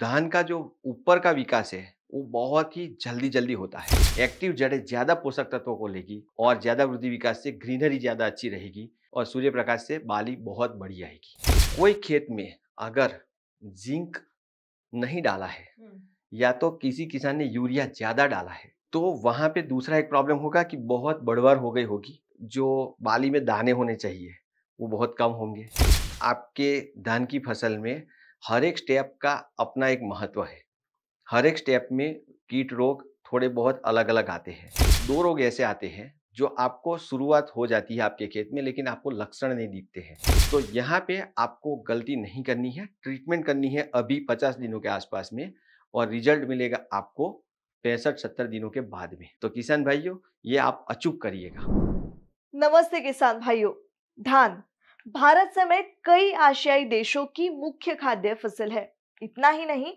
धान का जो ऊपर का विकास है वो बहुत ही जल्दी जल्दी होता है एक्टिव जड़ें ज़्यादा पोषक तत्वों को लेगी और ज़्यादा वृद्धि विकास से ग्रीनरी ज़्यादा अच्छी रहेगी और सूर्य प्रकाश से बाली बहुत बढ़ी आएगी कोई खेत में अगर जिंक नहीं डाला है या तो किसी किसान ने यूरिया ज़्यादा डाला है तो वहां पे दूसरा एक प्रॉब्लम होगा कि बहुत बड़वार हो गई होगी जो बाली में दाने होने चाहिए वो बहुत कम होंगे आपके धान की फसल में हर एक स्टेप का अपना एक महत्व है हर एक स्टेप में कीट रोग थोड़े बहुत अलग अलग आते हैं दो रोग ऐसे आते हैं जो आपको शुरुआत हो जाती है आपके खेत में लेकिन आपको लक्षण नहीं दिखते हैं तो यहाँ पे आपको गलती नहीं करनी है ट्रीटमेंट करनी है अभी पचास दिनों के आसपास में और रिजल्ट मिलेगा आपको पैंसठ सत्तर दिनों के बाद में तो किसान भाइयों ये आप अचूक करिएगा नमस्ते किसान भाइयों धान भारत समेत कई आशियाई देशों की मुख्य खाद्य फसल है इतना ही नहीं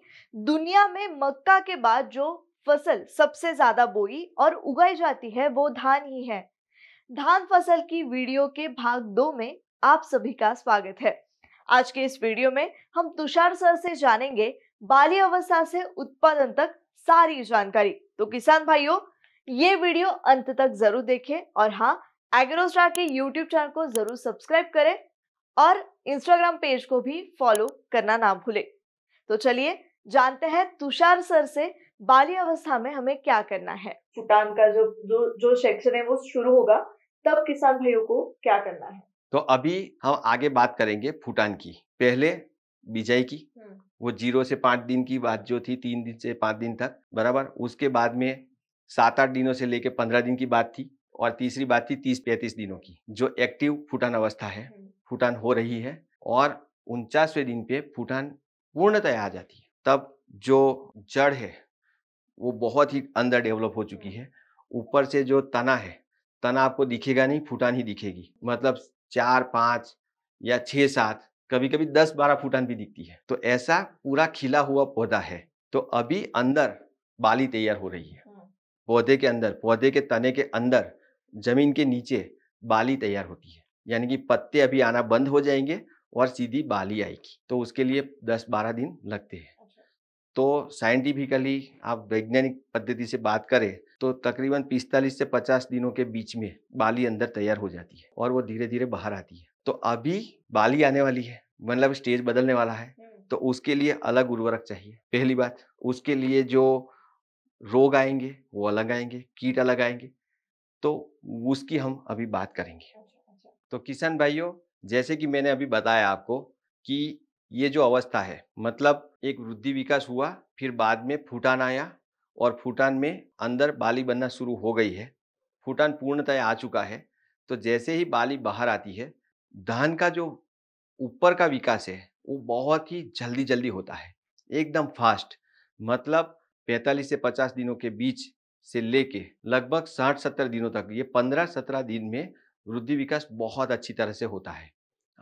दुनिया में मक्का के बाद जो फसल सबसे ज्यादा बोई और उगाई जाती है वो धान ही है धान फसल की वीडियो के भाग दो में आप सभी का स्वागत है आज के इस वीडियो में हम तुषार सर से जानेंगे बाली अवस्था से उत्पादन तक सारी जानकारी तो किसान भाइयों ये वीडियो अंत तक जरूर देखें और हाँ एग्रो स्टार के यूट्यूब चैनल को जरूर सब्सक्राइब करें और इंस्टाग्राम पेज को भी फॉलो करना ना भूलें तो चलिए जानते हैं तुषार सर से बाली अवस्था में हमें क्या करना है फुटान का जो जो जो सेक्शन है वो शुरू होगा तब किसान भाइयों को क्या करना है तो अभी हम आगे बात करेंगे फुटान की पहले बिजाई की हम्म। वो जीरो से पांच दिन की बात जो थी तीन दिन से पाँच दिन तक बराबर उसके बाद में सात आठ दिनों से लेके पंद्रह दिन की बात थी और तीसरी बात थी तीस पैंतीस दिनों की जो एक्टिव फूटान अवस्था है फूटान हो रही है और उनचासवें दिन पे फूटान पूर्णतया आ जाती है तब जो जड़ है वो बहुत ही अंदर डेवलप हो चुकी है ऊपर से जो तना है तना आपको दिखेगा नहीं फूटान ही दिखेगी मतलब चार पाँच या छः सात कभी कभी दस बारह फूटान भी दिखती है तो ऐसा पूरा खिला हुआ पौधा है तो अभी अंदर बाली तैयार हो रही है पौधे के अंदर पौधे के तने के अंदर ज़मीन के नीचे बाली तैयार होती है यानी कि पत्ते अभी आना बंद हो जाएंगे और सीधी बाली आएगी तो उसके लिए 10-12 दिन लगते हैं अच्छा। तो साइंटिफिकली आप वैज्ञानिक पद्धति से बात करें तो तकरीबन 45 से 50 दिनों के बीच में बाली अंदर तैयार हो जाती है और वो धीरे धीरे बाहर आती है तो अभी बाली आने वाली है मतलब स्टेज बदलने वाला है हम्म। तो उसके लिए अलग उर्वरक चाहिए पहली बात उसके लिए जो रोग आएंगे वो अलग आएंगे कीट अलग आएंगे तो उसकी हम अभी बात करेंगे अच्छा, अच्छा। तो किसान भाइयों जैसे कि मैंने अभी बताया आपको कि ये जो अवस्था है मतलब एक वृद्धि विकास हुआ फिर बाद में फूटान आया और फूटान में अंदर बाली बनना शुरू हो गई है फूटान पूर्णतः आ चुका है तो जैसे ही बाली बाहर आती है धान का जो ऊपर का विकास है वो बहुत ही जल्दी जल्दी होता है एकदम फास्ट मतलब 45 से 50 दिनों के बीच से लेके लगभग साठ सत्तर दिनों तक ये पंद्रह सत्रह दिन में वृद्धि विकास बहुत अच्छी तरह से होता है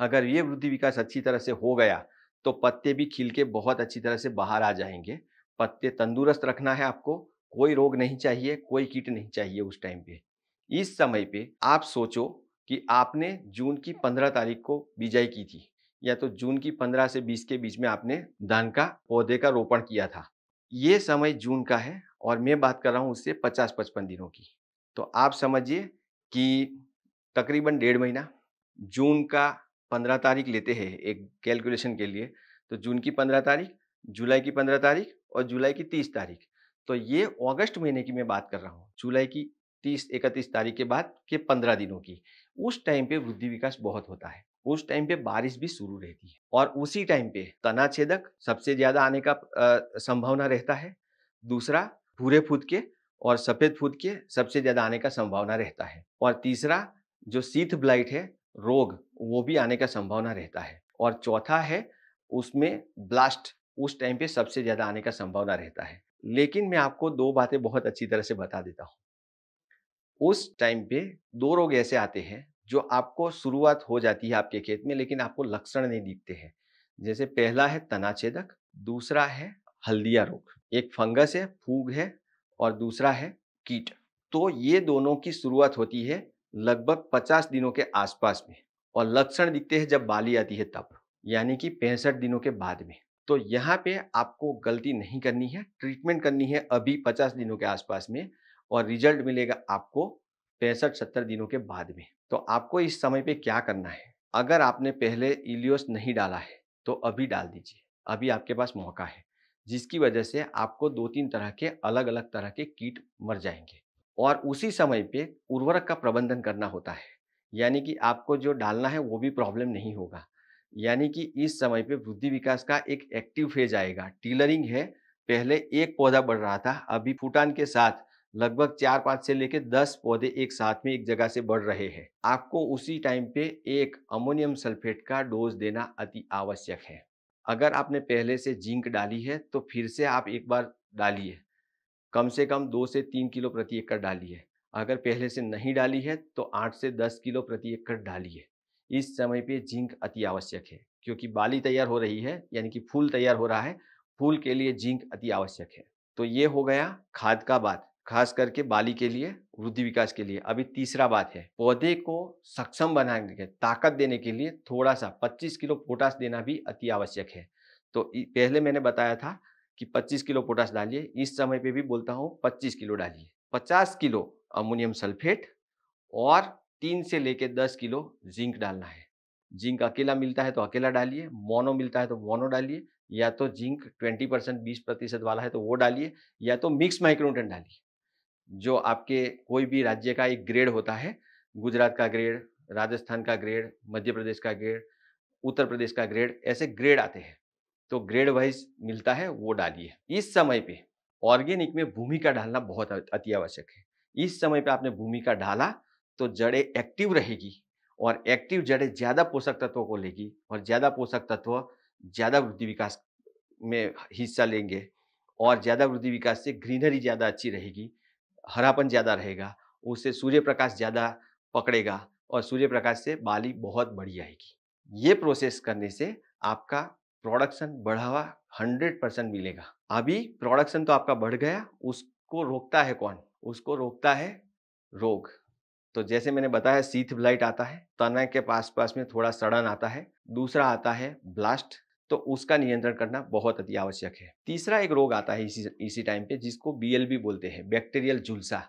अगर ये वृद्धि विकास अच्छी तरह से हो गया तो पत्ते भी खिल के बहुत अच्छी तरह से बाहर आ जाएंगे पत्ते तंदुरुस्त रखना है आपको कोई रोग नहीं चाहिए कोई कीट नहीं चाहिए उस टाइम पे इस समय पे आप सोचो कि आपने जून की पंद्रह तारीख को बिजाई की थी या तो जून की पंद्रह से बीस के बीच में आपने धान का पौधे का रोपण किया था ये समय जून का है और मैं बात कर रहा हूँ उससे पचास पचपन दिनों की तो आप समझिए कि तकरीबन डेढ़ महीना जून का पंद्रह तारीख लेते हैं एक कैलकुलेशन के लिए तो जून की पंद्रह तारीख जुलाई की पंद्रह तारीख और जुलाई की तीस तारीख तो ये अगस्त महीने की मैं बात कर रहा हूँ जुलाई की तीस इकतीस तारीख के बाद के पंद्रह दिनों की उस टाइम पे वृद्धि विकास बहुत होता है उस टाइम पे बारिश भी शुरू रहती है और उसी टाइम पे तना छेदक सबसे ज्यादा आने का संभावना रहता है दूसरा भूरे फूद के और सफ़ेद फूद के सबसे ज़्यादा आने का संभावना रहता है और तीसरा जो सीथ ब्लाइट है रोग वो भी आने का संभावना रहता है और चौथा है उसमें ब्लास्ट उस टाइम पे सबसे ज़्यादा आने का संभावना रहता है लेकिन मैं आपको दो बातें बहुत अच्छी तरह से बता देता हूँ उस टाइम पे दो रोग ऐसे आते हैं जो आपको शुरुआत हो जाती है आपके खेत में लेकिन आपको लक्षण नहीं दिखते हैं जैसे पहला है तनाछेदक दूसरा है हल्दिया रोग एक फंगस है फूग है और दूसरा है कीट तो ये दोनों की शुरुआत होती है लगभग 50 दिनों के आसपास में और लक्षण दिखते हैं जब बाली आती है तब यानी कि पैंसठ दिनों के बाद में तो यहाँ पे आपको गलती नहीं करनी है ट्रीटमेंट करनी है अभी 50 दिनों के आसपास में और रिजल्ट मिलेगा आपको पैंसठ सत्तर दिनों के बाद में तो आपको इस समय पे क्या करना है अगर आपने पहले इलियोस नहीं डाला है तो अभी डाल दीजिए अभी आपके पास मौका है जिसकी वजह से आपको दो तीन तरह के अलग अलग तरह के कीट मर जाएंगे और उसी समय पे उर्वरक का प्रबंधन करना होता है यानी कि आपको जो डालना है वो भी प्रॉब्लम नहीं होगा यानी कि इस समय पे वृद्धि विकास का एक एक्टिव फेज आएगा टीलरिंग है पहले एक पौधा बढ़ रहा था अभी फूटान के साथ लगभग चार पाँच से लेकर दस पौधे एक साथ में एक जगह से बढ़ रहे हैं आपको उसी टाइम पे एक अमोनियम सल्फेट का डोज देना अति आवश्यक है अगर आपने पहले से जिंक डाली है तो फिर से आप एक बार डालिए कम से कम दो से तीन किलो प्रति एकड़ डालिए अगर पहले से नहीं डाली है तो आठ से दस किलो प्रति एकड़ डालिए इस समय पे जिंक अति आवश्यक है क्योंकि बाली तैयार हो रही है यानी कि फूल तैयार हो रहा है फूल के लिए जिंक अति आवश्यक है तो ये हो गया खाद का बात खास करके बाली के लिए वृद्धि विकास के लिए अभी तीसरा बात है पौधे को सक्षम बनाने के ताकत देने के लिए थोड़ा सा 25 किलो पोटास देना भी अति आवश्यक है तो पहले मैंने बताया था कि 25 किलो पोटास डालिए इस समय पे भी बोलता हूँ 25 किलो डालिए 50 किलो अमोनियम सल्फेट और तीन से लेकर दस किलो जिंक डालना है जिंक अकेला मिलता है तो अकेला डालिए मोनो मिलता है तो मोनो डालिए या तो जिंक 20 परसेंट बीस प्रतिशत वाला है तो वो डालिए या तो मिक्स माइक्रोटन डालिए जो आपके कोई भी राज्य का एक ग्रेड होता है गुजरात का ग्रेड राजस्थान का ग्रेड मध्य प्रदेश का ग्रेड उत्तर प्रदेश का ग्रेड ऐसे ग्रेड आते हैं तो ग्रेड वाइज मिलता है वो डालिए इस समय पे ऑर्गेनिक में भूमि का डालना बहुत अति आवश्यक है इस समय पे आपने भूमि का डाला तो जड़ें एक्टिव रहेगी और एक्टिव जड़ें ज़्यादा पोषक तत्वों को लेगी और ज़्यादा पोषक तत्व ज़्यादा वृद्धि विकास में हिस्सा लेंगे और ज़्यादा वृद्धि विकास से ग्रीनरी ज़्यादा अच्छी रहेगी हरापन ज़्यादा रहेगा उससे सूर्य प्रकाश ज़्यादा पकड़ेगा और सूर्य प्रकाश से बाली बहुत बढ़ी आएगी ये प्रोसेस करने से आपका प्रोडक्शन बढ़ावा 100 परसेंट मिलेगा अभी प्रोडक्शन तो आपका बढ़ गया उसको रोकता है कौन उसको रोकता है रोग तो जैसे मैंने बताया सीथ ब्लाइट आता है तना के पास पास में थोड़ा सड़न आता है दूसरा आता है ब्लास्ट तो उसका नियंत्रण करना बहुत अति आवश्यक है तीसरा एक रोग आता है इसी इसी टाइम पे जिसको बीएलबी बोलते हैं बैक्टीरियल झुलसा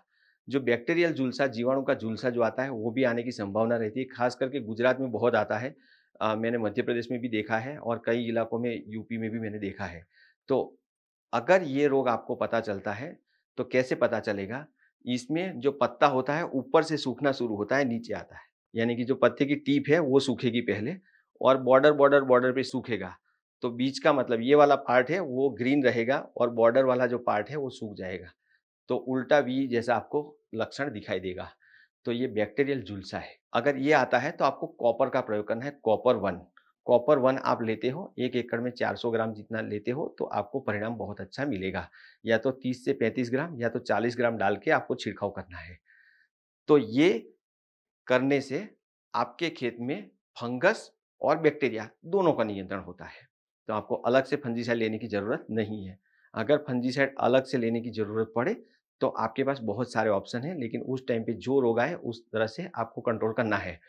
जो बैक्टीरियल झुलसा जीवाणु का झुलसा जो आता है वो भी आने की संभावना रहती है खास करके गुजरात में बहुत आता है आ, मैंने मध्य प्रदेश में भी देखा है और कई इलाकों में यूपी में भी मैंने देखा है तो अगर ये रोग आपको पता चलता है तो कैसे पता चलेगा इसमें जो पत्ता होता है ऊपर से सूखना शुरू होता है नीचे आता है यानी कि जो पत्ते की टीप है वो सूखेगी पहले और बॉर्डर बॉर्डर बॉर्डर पे सूखेगा तो बीच का मतलब ये वाला पार्ट है वो ग्रीन रहेगा और बॉर्डर वाला जो पार्ट है वो सूख जाएगा तो उल्टा भी जैसा आपको लक्षण दिखाई देगा तो ये बैक्टीरियल झुलसा है अगर ये आता है तो आपको कॉपर का प्रयोग करना है कॉपर वन कॉपर वन आप लेते हो एक एकड़ में 400 ग्राम जितना लेते हो तो आपको परिणाम बहुत अच्छा मिलेगा या तो 30 से 35 ग्राम या तो 40 ग्राम डाल के आपको छिड़काव करना है तो ये करने से आपके खेत में फंगस और बैक्टीरिया दोनों का नियंत्रण होता है तो आपको अलग से फंजीसाइड लेने की ज़रूरत नहीं है अगर फंजीसाइड अलग से लेने की ज़रूरत पड़े तो आपके पास बहुत सारे ऑप्शन हैं लेकिन उस टाइम पे जो रोग आए उस तरह से आपको कंट्रोल करना है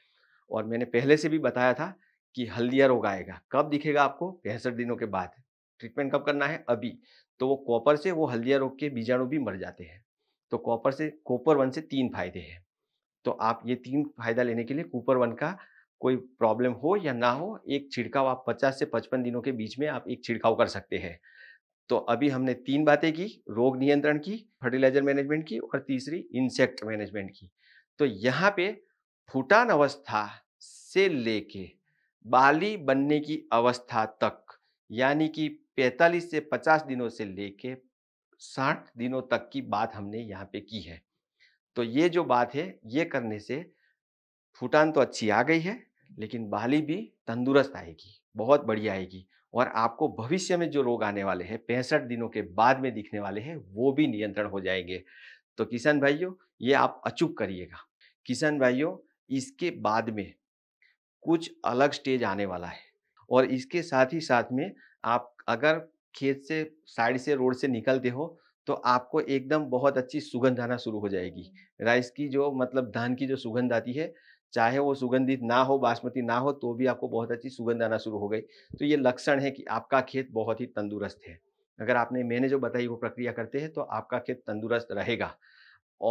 और मैंने पहले से भी बताया था कि हल्दिया रोग आएगा कब दिखेगा आपको पैंसठ दिनों के बाद ट्रीटमेंट कब करना है अभी तो वो कॉपर से वो हल्दिया रोग के बीजाणु भी मर जाते हैं तो कॉपर से कॉपर वन से तीन फायदे हैं तो आप ये तीन फायदा लेने के लिए कूपर वन का कोई प्रॉब्लम हो या ना हो एक छिड़काव आप 50 से 55 दिनों के बीच में आप एक छिड़काव कर सकते हैं तो अभी हमने तीन बातें की रोग नियंत्रण की फर्टिलाइजर मैनेजमेंट की और तीसरी इंसेक्ट मैनेजमेंट की तो यहाँ पे फुटान अवस्था से लेके बाली बनने की अवस्था तक यानी कि 45 से 50 दिनों से लेके 60 दिनों तक की बात हमने यहाँ पे की है तो ये जो बात है ये करने से फुटान तो अच्छी आ गई है लेकिन बाली भी तंदुरुस्त आएगी बहुत बढ़िया आएगी और आपको भविष्य में जो रोग आने वाले हैं पैंसठ दिनों के बाद में दिखने वाले हैं वो भी नियंत्रण हो जाएंगे तो किसान भाइयों ये आप अचूक करिएगा किसान भाइयों इसके बाद में कुछ अलग स्टेज आने वाला है और इसके साथ ही साथ में आप अगर खेत से साइड से रोड से निकलते हो तो आपको एकदम बहुत अच्छी सुगंध आना शुरू हो जाएगी राइस की जो मतलब धान की जो सुगंध आती है चाहे वो सुगंधित ना हो बासमती ना हो तो भी आपको बहुत अच्छी सुगंध आना शुरू हो गई तो ये लक्षण है कि आपका खेत बहुत ही तंदुरुस्त है अगर आपने मैंने जो बताई वो प्रक्रिया करते हैं तो आपका खेत तंदुरुस्त रहेगा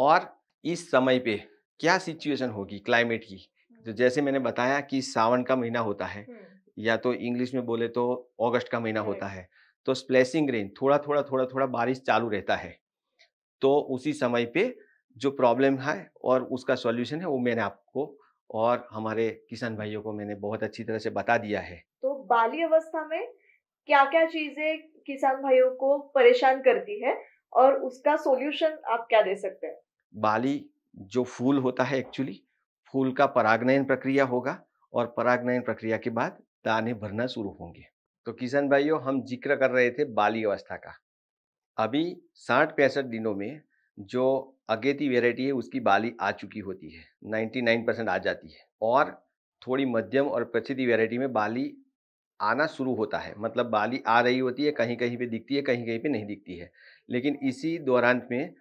और इस समय पे क्या सिचुएशन होगी क्लाइमेट की तो जैसे मैंने बताया कि सावन का महीना होता है या तो इंग्लिश में बोले तो अगस्त का महीना होता है तो स्प्लेसिंग रेन थोड़ा थोड़ा थोड़ा थोड़ा बारिश चालू रहता है तो उसी समय पे जो प्रॉब्लम है और उसका सॉल्यूशन है वो मैंने आपको और हमारे किसान भाइयों को मैंने बहुत अच्छी तरह से बता दिया है तो बाली अवस्था में क्या क्या चीजें किसान भाइयों को परेशान करती है और उसका सोल्यूशन आप क्या दे सकते हैं बाली जो फूल होता है एक्चुअली फूल का परागनयन प्रक्रिया होगा और परागनयन प्रक्रिया के बाद दाने भरना शुरू होंगे तो किसान भाइयों हम जिक्र कर रहे थे बाली अवस्था का अभी साठ पैंसठ दिनों में जो अगेती वेराइटी है उसकी बाली आ चुकी होती है 99 परसेंट आ जाती है और थोड़ी मध्यम और प्रचिति वेराइटी में बाली आना शुरू होता है मतलब बाली आ रही होती है कहीं कहीं पे दिखती है कहीं कहीं पे नहीं दिखती है लेकिन इसी दौरान में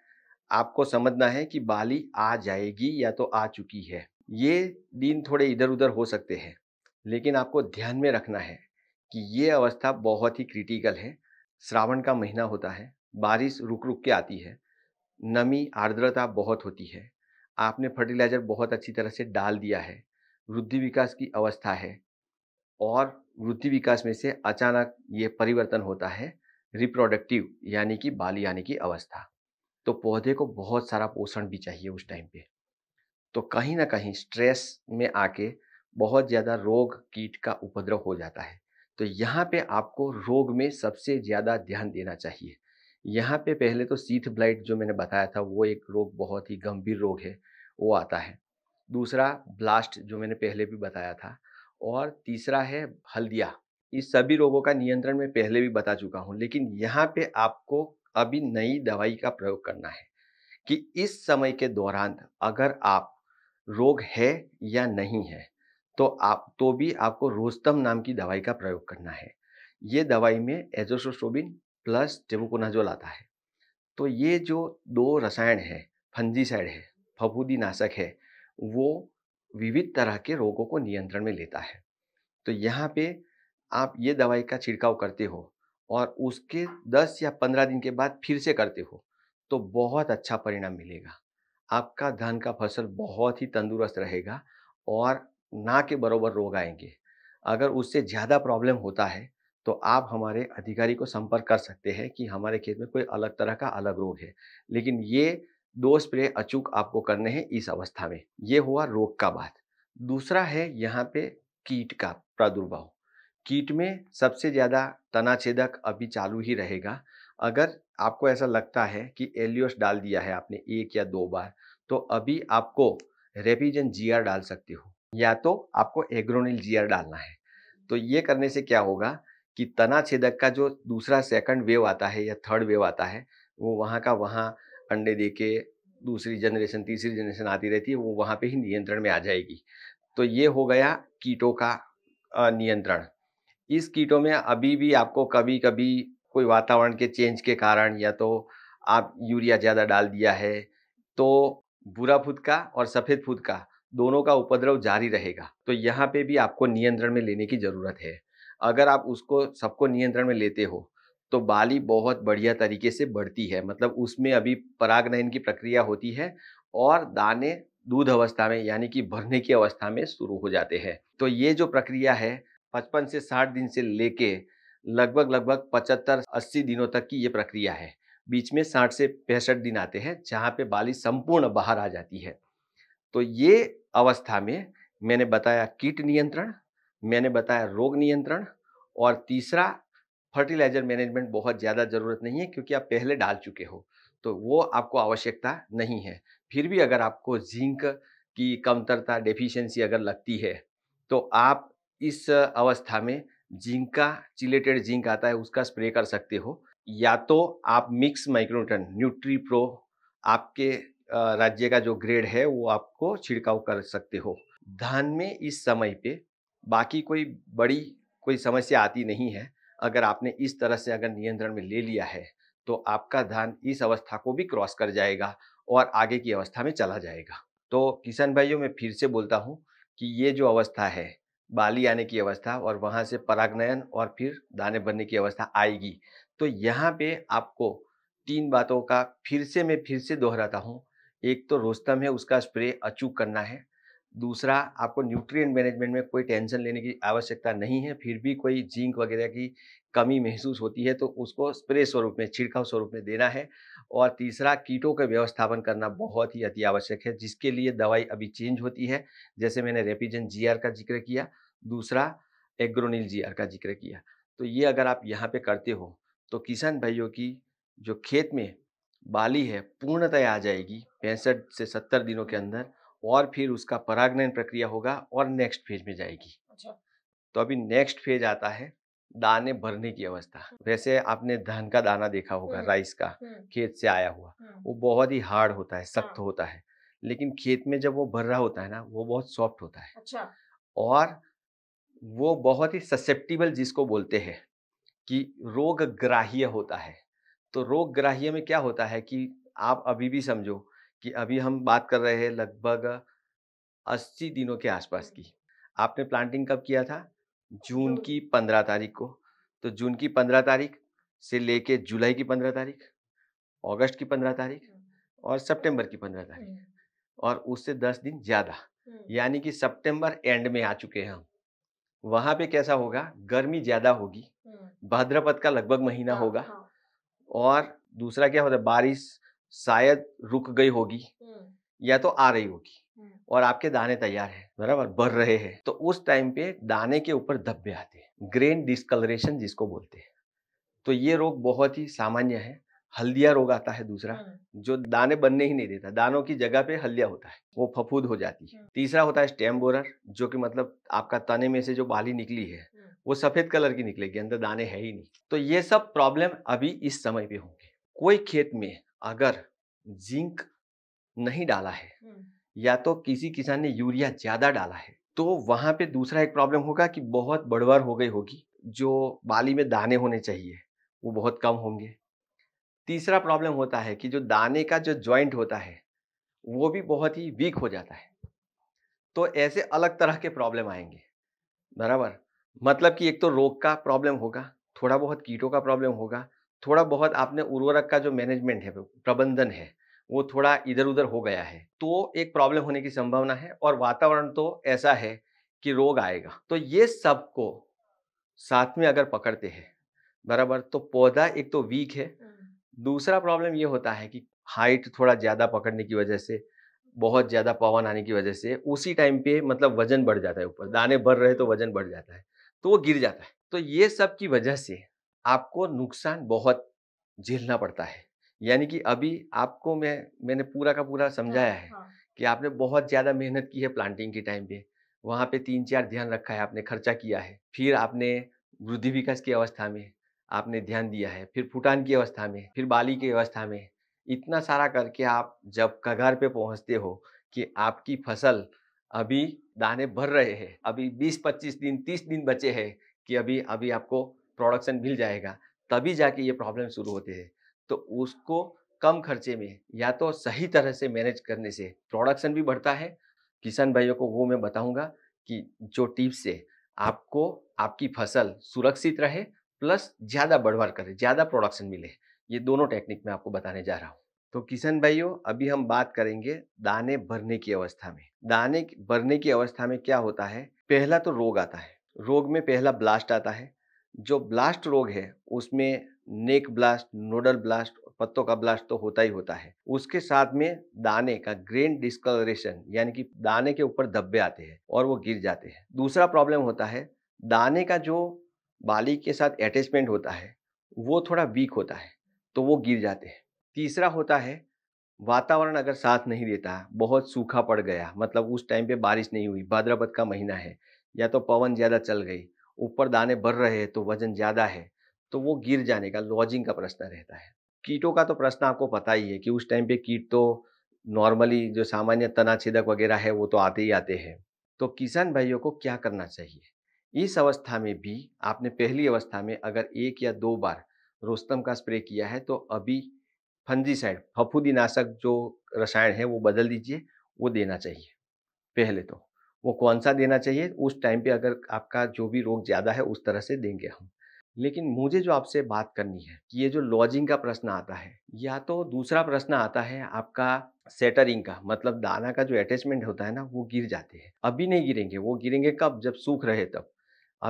आपको समझना है कि बाली आ जाएगी या तो आ चुकी है ये दिन थोड़े इधर उधर हो सकते हैं लेकिन आपको ध्यान में रखना है कि ये अवस्था बहुत ही क्रिटिकल है श्रावण का महीना होता है बारिश रुक रुक के आती है नमी आर्द्रता बहुत होती है आपने फर्टिलाइज़र बहुत अच्छी तरह से डाल दिया है वृद्धि विकास की अवस्था है और वृद्धि विकास में से अचानक ये परिवर्तन होता है रिप्रोडक्टिव यानी कि बाली आने की अवस्था तो पौधे को बहुत सारा पोषण भी चाहिए उस टाइम पे तो कहीं ना कहीं स्ट्रेस में आके बहुत ज़्यादा रोग कीट का उपद्रव हो जाता है तो यहाँ पे आपको रोग में सबसे ज़्यादा ध्यान देना चाहिए यहाँ पे पहले तो सीथ ब्लाइट जो मैंने बताया था वो एक रोग बहुत ही गंभीर रोग है वो आता है दूसरा ब्लास्ट जो मैंने पहले भी बताया था और तीसरा है हल्दिया इस सभी रोगों का नियंत्रण मैं पहले भी बता चुका हूँ लेकिन यहाँ पे आपको अभी नई दवाई का प्रयोग करना है कि इस समय के दौरान अगर आप रोग है या नहीं है तो आप तो भी आपको रोस्तम नाम की दवाई का प्रयोग करना है ये दवाई में एजोसोसोबिन प्लस टेबुकोनाजोल आता है तो ये जो दो रसायन है फंजीसाइड है फफूदी नाशक है वो विविध तरह के रोगों को नियंत्रण में लेता है तो यहाँ पे आप ये दवाई का छिड़काव करते हो और उसके 10 या 15 दिन के बाद फिर से करते हो तो बहुत अच्छा परिणाम मिलेगा आपका धान का फसल बहुत ही तंदुरुस्त रहेगा और ना के बराबर रोग आएंगे अगर उससे ज़्यादा प्रॉब्लम होता है तो आप हमारे अधिकारी को संपर्क कर सकते हैं कि हमारे खेत में कोई अलग तरह का अलग रोग है लेकिन ये दो स्प्रे अचूक आपको करने हैं इस अवस्था में ये हुआ रोग का बात दूसरा है यहाँ पे कीट का प्रादुर्भाव कीट में सबसे ज़्यादा तनाछेदक अभी चालू ही रहेगा अगर आपको ऐसा लगता है कि एलियोस डाल दिया है आपने एक या दो बार तो अभी आपको रेपिजन जीआर डाल सकते हो या तो आपको एग्रोनिल जीआर डालना है तो ये करने से क्या होगा कि तना छेदक का जो दूसरा सेकंड वेव आता है या थर्ड वेव आता है वो वहाँ का वहाँ अंडे दे के दूसरी जनरेशन तीसरी जनरेशन आती रहती है वो वहाँ पे ही नियंत्रण में आ जाएगी तो ये हो गया कीटों का नियंत्रण इस कीटों में अभी भी आपको कभी कभी कोई वातावरण के चेंज के कारण या तो आप यूरिया ज़्यादा डाल दिया है तो भूरा फुद का और सफ़ेद फुद का दोनों का उपद्रव जारी रहेगा तो यहाँ पे भी आपको नियंत्रण में लेने की ज़रूरत है अगर आप उसको सबको नियंत्रण में लेते हो तो बाली बहुत बढ़िया तरीके से बढ़ती है मतलब उसमें अभी परागनयन की प्रक्रिया होती है और दाने दूध अवस्था में यानी कि भरने की अवस्था में शुरू हो जाते हैं तो ये जो प्रक्रिया है पचपन से साठ दिन से लेके लगभग लगभग पचहत्तर अस्सी दिनों तक की ये प्रक्रिया है बीच में साठ से पैंसठ दिन आते हैं जहाँ पे बाली संपूर्ण बाहर आ जाती है तो ये अवस्था में मैंने बताया कीट नियंत्रण मैंने बताया रोग नियंत्रण और तीसरा फर्टिलाइजर मैनेजमेंट बहुत ज़्यादा ज़रूरत नहीं है क्योंकि आप पहले डाल चुके हो तो वो आपको आवश्यकता नहीं है फिर भी अगर आपको जिंक की कमतरता डेफिशिएंसी अगर लगती है तो आप इस अवस्था में जिंक का चिलेटेड जिंक आता है उसका स्प्रे कर सकते हो या तो आप मिक्स माइक्रोटन न्यूट्री प्रो आपके राज्य का जो ग्रेड है वो आपको छिड़काव कर सकते हो धान में इस समय पे बाकी कोई बड़ी कोई समस्या आती नहीं है अगर आपने इस तरह से अगर नियंत्रण में ले लिया है तो आपका धान इस अवस्था को भी क्रॉस कर जाएगा और आगे की अवस्था में चला जाएगा तो किसान भाइयों मैं फिर से बोलता हूँ कि ये जो अवस्था है बाली आने की अवस्था और वहाँ से परागनयन और फिर दाने बनने की अवस्था आएगी तो यहाँ पे आपको तीन बातों का फिर से मैं फिर से दोहराता हूँ एक तो रोस्तम है उसका स्प्रे अचूक करना है दूसरा आपको न्यूट्रिएंट मैनेजमेंट में कोई टेंशन लेने की आवश्यकता नहीं है फिर भी कोई जिंक वगैरह की कमी महसूस होती है तो उसको स्प्रे स्वरूप में छिड़काव स्वरूप में देना है और तीसरा कीटों का व्यवस्थापन करना बहुत ही अति आवश्यक है जिसके लिए दवाई अभी चेंज होती है जैसे मैंने रेपिजन जी का जिक्र किया दूसरा एग्रोनिल जी का जिक्र किया तो ये अगर आप यहाँ पर करते हो तो किसान भाइयों की जो खेत में बाली है पूर्णतया आ जाएगी पैंसठ से सत्तर दिनों के अंदर और फिर उसका परागनयन प्रक्रिया होगा और नेक्स्ट फेज में जाएगी अच्छा तो अभी नेक्स्ट फेज आता है दाने भरने की अवस्था हम्म। वैसे आपने धान का दाना देखा होगा हम्म। राइस का हम्म। खेत से आया हुआ वो बहुत ही हार्ड होता है हाँ। सख्त होता है लेकिन खेत में जब वो भर रहा होता है ना वो बहुत सॉफ्ट होता है अच्छा। और वो बहुत ही ससेप्टिबल जिसको बोलते हैं कि रोग ग्राह्य होता है तो रोग ग्राह्य में क्या होता है कि आप अभी भी समझो कि अभी हम बात कर रहे हैं लगभग 80 दिनों के आसपास हम्म। की आपने प्लांटिंग कब किया था जून की 15 तारीख को तो जून की 15 तारीख से लेके जुलाई की 15 तारीख अगस्त की 15 तारीख हम्म। और सितंबर की 15 तारीख हम्म। और उससे 10 दिन ज़्यादा यानी कि सितंबर एंड में आ चुके हैं हम वहाँ पे कैसा होगा गर्मी ज़्यादा होगी भाद्रपद का लगभग महीना हाँ, होगा हाँ। और दूसरा क्या होता है बारिश शायद रुक गई होगी या तो आ रही होगी और आपके दाने तैयार है बराबर बढ़ रहे हैं तो उस टाइम पे दाने के ऊपर धब्बे आते हैं ग्रेन डिस्कलरेशन जिसको बोलते हैं तो ये रोग बहुत ही सामान्य है हल्दिया रोग आता है दूसरा जो दाने बनने ही नहीं देता दानों की जगह पे हल्दिया होता है वो फफूद हो जाती है तीसरा होता है स्टेम बोरर जो कि मतलब आपका तने में से जो बाली निकली है वो सफेद कलर की निकलेगी अंदर दाने है ही नहीं तो ये सब प्रॉब्लम अभी इस समय पे होंगे कोई खेत में अगर जिंक नहीं डाला है या तो किसी किसान ने यूरिया ज्यादा डाला है तो वहां पे दूसरा एक प्रॉब्लम होगा कि बहुत बड़वार हो गई होगी जो बाली में दाने होने चाहिए वो बहुत कम होंगे तीसरा प्रॉब्लम होता है कि जो दाने का जो ज्वाइंट होता है वो भी बहुत ही वीक हो जाता है तो ऐसे अलग तरह के प्रॉब्लम आएंगे बराबर मतलब कि एक तो रोग का प्रॉब्लम होगा थोड़ा बहुत कीटों का प्रॉब्लम होगा थोड़ा बहुत आपने उर्वरक का जो मैनेजमेंट है प्रबंधन है वो थोड़ा इधर उधर हो गया है तो एक प्रॉब्लम होने की संभावना है और वातावरण तो ऐसा है कि रोग आएगा तो ये सबको साथ में अगर पकड़ते हैं बराबर तो पौधा एक तो वीक है हम्म। दूसरा प्रॉब्लम ये होता है कि हाइट थोड़ा ज़्यादा पकड़ने की वजह से बहुत ज़्यादा पवन आने की वजह से उसी टाइम पे मतलब वजन बढ़ जाता है ऊपर दाने बढ़ रहे तो वजन बढ़ जाता है तो वो गिर जाता है तो ये सब की वजह से आपको नुकसान बहुत झेलना पड़ता है यानी कि अभी आपको मैं मैंने पूरा का पूरा हाँ, समझाया है हाँ। कि आपने बहुत ज़्यादा मेहनत की है प्लांटिंग के टाइम पे वहाँ पे तीन चार ध्यान रखा है आपने खर्चा किया है फिर आपने वृद्धि विकास की अवस्था में आपने ध्यान दिया है फिर फुटान की अवस्था में फिर बाली की हाँ। अवस्था में इतना सारा करके आप जब कगार पे पहुँचते हो कि आपकी फसल अभी दाने भर रहे हैं अभी बीस पच्चीस दिन तीस दिन बचे हैं कि अभी अभी आपको प्रोडक्शन मिल जाएगा तभी जाके ये प्रॉब्लम शुरू होते हैं तो उसको कम खर्चे में या तो सही तरह से मैनेज करने से प्रोडक्शन भी बढ़ता है किसान भाइयों को वो मैं बताऊंगा कि जो टिप्स से आपको आपकी फसल सुरक्षित रहे प्लस ज़्यादा बढ़वार करे ज़्यादा प्रोडक्शन मिले ये दोनों टेक्निक मैं आपको बताने जा रहा हूँ तो किसान भाइयों अभी हम बात करेंगे दाने भरने की अवस्था में दाने भरने की अवस्था में क्या होता है पहला तो रोग आता है रोग में पहला ब्लास्ट आता है जो ब्लास्ट रोग है उसमें नेक ब्लास्ट नोडल ब्लास्ट पत्तों का ब्लास्ट तो होता ही होता है उसके साथ में दाने का ग्रेन डिस्कलरेशन यानी कि दाने के ऊपर धब्बे आते हैं और वो गिर जाते हैं दूसरा प्रॉब्लम होता है दाने का जो बाली के साथ अटैचमेंट होता है वो थोड़ा वीक होता है तो वो गिर जाते हैं तीसरा होता है वातावरण अगर साथ नहीं देता बहुत सूखा पड़ गया मतलब उस टाइम पे बारिश नहीं हुई भाद्रपद का महीना है या तो पवन ज़्यादा चल गई ऊपर दाने बढ़ रहे हैं तो वजन ज़्यादा है तो वो गिर जाने का लॉजिंग का प्रश्न रहता है कीटों का तो प्रश्न आपको पता ही है कि उस टाइम पे कीट तो नॉर्मली जो सामान्य तना छेदक वगैरह है वो तो आते ही आते हैं तो किसान भाइयों को क्या करना चाहिए इस अवस्था में भी आपने पहली अवस्था में अगर एक या दो बार रोस्तम का स्प्रे किया है तो अभी फंजीसाइड फफूदी नाशक जो रसायन है वो बदल दीजिए वो देना चाहिए पहले तो वो कौन सा देना चाहिए उस टाइम पे अगर आपका जो भी रोग ज़्यादा है उस तरह से देंगे हम लेकिन मुझे जो आपसे बात करनी है कि ये जो लॉजिंग का प्रश्न आता है या तो दूसरा प्रश्न आता है आपका सेटरिंग का मतलब दाना का जो अटैचमेंट होता है ना वो गिर जाते हैं अभी नहीं गिरेंगे वो गिरेंगे कब जब सूख रहे तब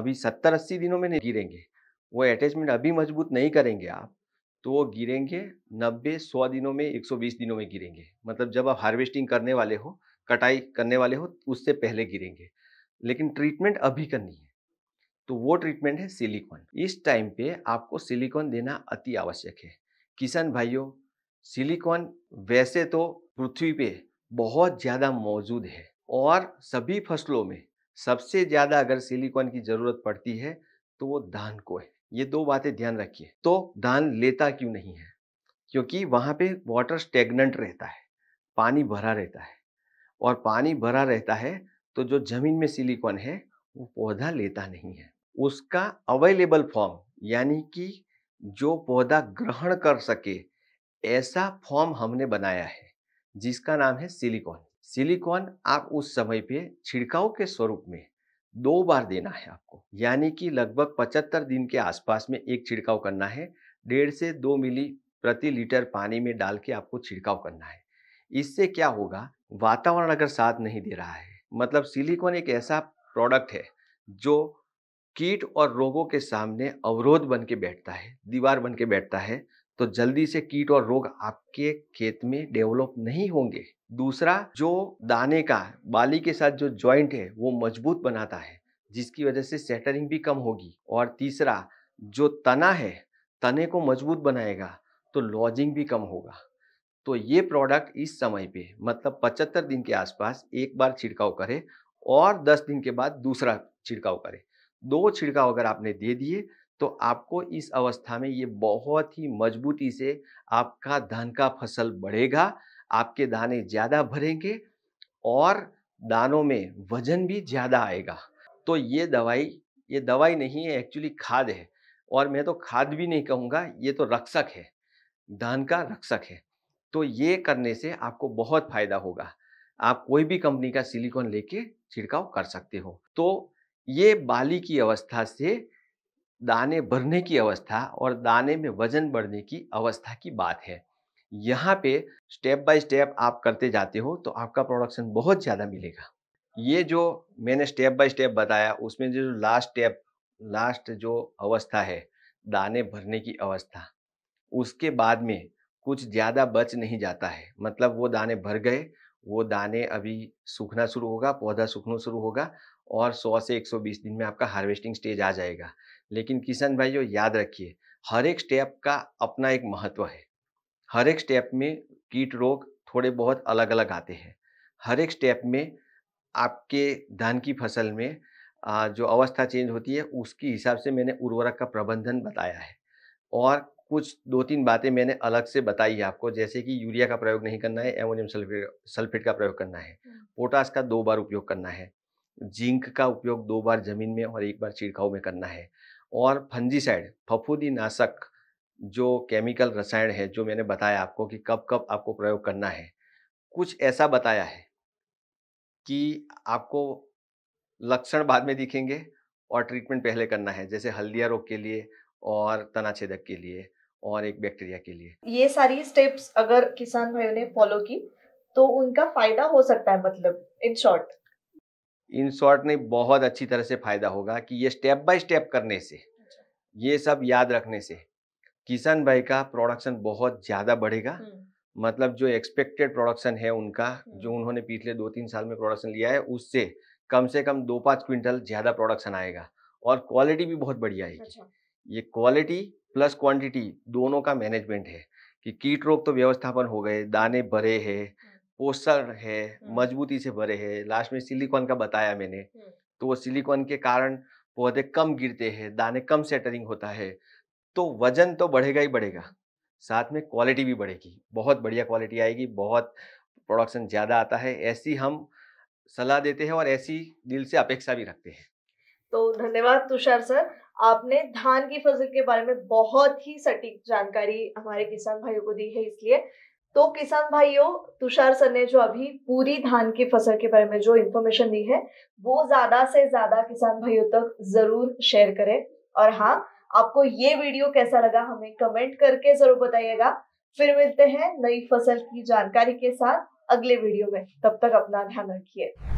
अभी सत्तर अस्सी दिनों में नहीं गिरेंगे वो अटैचमेंट अभी मजबूत नहीं करेंगे आप तो वो गिरेंगे नब्बे सौ दिनों में एक सौ बीस दिनों में गिरेंगे मतलब जब आप हार्वेस्टिंग करने वाले हो कटाई करने वाले हो उससे पहले गिरेंगे लेकिन ट्रीटमेंट अभी करनी है तो वो ट्रीटमेंट है सिलिकॉन इस टाइम पे आपको सिलिकॉन देना अति आवश्यक है किसान भाइयों सिलिकॉन वैसे तो पृथ्वी पे बहुत ज़्यादा मौजूद है और सभी फसलों में सबसे ज़्यादा अगर सिलिकॉन की ज़रूरत पड़ती है तो वो धान को है ये दो बातें ध्यान रखिए तो धान लेता क्यों नहीं है क्योंकि वहाँ पे वाटर स्टेगनेंट रहता है पानी भरा रहता है और पानी भरा रहता है तो जो जमीन में सिलिकॉन है वो पौधा लेता नहीं है उसका अवेलेबल फॉर्म यानी कि जो पौधा ग्रहण कर सके ऐसा फॉर्म हमने बनाया है जिसका नाम है सिलिकॉन सिलिकॉन आप उस समय पे छिड़काव के स्वरूप में दो बार देना है आपको यानी कि लगभग 75 दिन के आसपास में एक छिड़काव करना है डेढ़ से दो मिली प्रति लीटर पानी में डाल के आपको छिड़काव करना है इससे क्या होगा वातावरण अगर साथ नहीं दे रहा है मतलब सिलिकॉन एक ऐसा प्रोडक्ट है जो कीट और रोगों के सामने अवरोध बन के बैठता है दीवार बन के बैठता है तो जल्दी से कीट और रोग आपके खेत में डेवलप नहीं होंगे दूसरा जो दाने का बाली के साथ जो जॉइंट है वो मजबूत बनाता है जिसकी वजह से सेटरिंग भी कम होगी और तीसरा जो तना है तने को मजबूत बनाएगा तो लॉजिंग भी कम होगा तो ये प्रोडक्ट इस समय पे मतलब 75 दिन के आसपास एक बार छिड़काव करें और 10 दिन के बाद दूसरा छिड़काव करें दो छिड़काव अगर आपने दे दिए तो आपको इस अवस्था में ये बहुत ही मजबूती से आपका धान का फसल बढ़ेगा आपके दाने ज़्यादा भरेंगे और दानों में वजन भी ज़्यादा आएगा तो ये दवाई ये दवाई नहीं है एक्चुअली खाद है और मैं तो खाद भी नहीं कहूँगा ये तो रक्षक है धान का रक्षक है तो ये करने से आपको बहुत फायदा होगा आप कोई भी कंपनी का सिलिकॉन लेके छिड़काव कर सकते हो तो ये बाली की अवस्था से दाने भरने की अवस्था और दाने में वजन बढ़ने की अवस्था की बात है यहाँ पे स्टेप बाय स्टेप आप करते जाते हो तो आपका प्रोडक्शन बहुत ज़्यादा मिलेगा ये जो मैंने स्टेप बाय स्टेप बताया उसमें जो लास्ट स्टेप लास्ट जो अवस्था है दाने भरने की अवस्था उसके बाद में कुछ ज़्यादा बच नहीं जाता है मतलब वो दाने भर गए वो दाने अभी सूखना शुरू होगा पौधा सूखना शुरू होगा और 100 से 120 दिन में आपका हार्वेस्टिंग स्टेज आ जाएगा लेकिन किशन भाई जो याद रखिए हर एक स्टेप का अपना एक महत्व है हर एक स्टेप में कीट रोग थोड़े बहुत अलग अलग आते हैं हर एक स्टेप में आपके धान की फसल में जो अवस्था चेंज होती है उसके हिसाब से मैंने उर्वरक का प्रबंधन बताया है और कुछ दो तीन बातें मैंने अलग से बताई है आपको जैसे कि यूरिया का प्रयोग नहीं करना है एमोनियम सल्फेट सल्फेट का प्रयोग करना है पोटास का दो बार उपयोग करना है जिंक का उपयोग दो बार जमीन में और एक बार छिड़काव में करना है और फंजीसाइड फफूदी नाशक जो केमिकल रसायन है जो मैंने बताया आपको कि कब कब आपको प्रयोग करना है कुछ ऐसा बताया है कि आपको लक्षण बाद में दिखेंगे और ट्रीटमेंट पहले करना है जैसे हल्दिया रोग के लिए और तनाछेदक के लिए और एक बैक्टीरिया के लिए ये सारी स्टेप्स अगर किसान भाइयों ने फॉलो की तो उनका फायदा हो सकता है मतलब इन शॉर्ट इन शॉर्ट नहीं बहुत अच्छी तरह से फायदा होगा कि ये स्टेप बाय स्टेप करने से अच्छा। ये सब याद रखने से किसान भाई का प्रोडक्शन बहुत ज़्यादा बढ़ेगा हम्म। मतलब जो एक्सपेक्टेड प्रोडक्शन है उनका हम्म। जो उन्होंने पिछले दो तीन साल में प्रोडक्शन लिया है उससे कम से कम दो पाँच क्विंटल ज़्यादा प्रोडक्शन आएगा और क्वालिटी भी बहुत बढ़िया आएगी अच्छा। ये क्वालिटी प्लस क्वांटिटी दोनों का मैनेजमेंट है कि कीट रोग तो व्यवस्थापन हो गए दाने भरे है पोषण है मजबूती से भरे है लास्ट में सिलिकॉन का बताया मैंने तो वो सिलिकॉन के कारण पौधे कम गिरते हैं दाने कम सेटरिंग होता है तो वजन तो बढ़ेगा ही बढ़ेगा साथ में क्वालिटी भी बढ़ेगी बहुत बढ़िया क्वालिटी आएगी बहुत प्रोडक्शन ज़्यादा आता है ऐसी हम सलाह देते हैं और ऐसी दिल से अपेक्षा भी रखते हैं तो धन्यवाद तुषार सर आपने धान की फसल के बारे में बहुत ही सटीक जानकारी हमारे किसान भाइयों को दी है इसलिए तो किसान भाइयों तुषार सर ने जो अभी पूरी धान की फसल के बारे में जो इन्फॉर्मेशन दी है वो ज्यादा से ज्यादा किसान भाइयों तक जरूर शेयर करें और हाँ आपको ये वीडियो कैसा लगा हमें कमेंट करके जरूर बताइएगा फिर मिलते हैं नई फसल की जानकारी के साथ अगले वीडियो में तब तक अपना ध्यान रखिए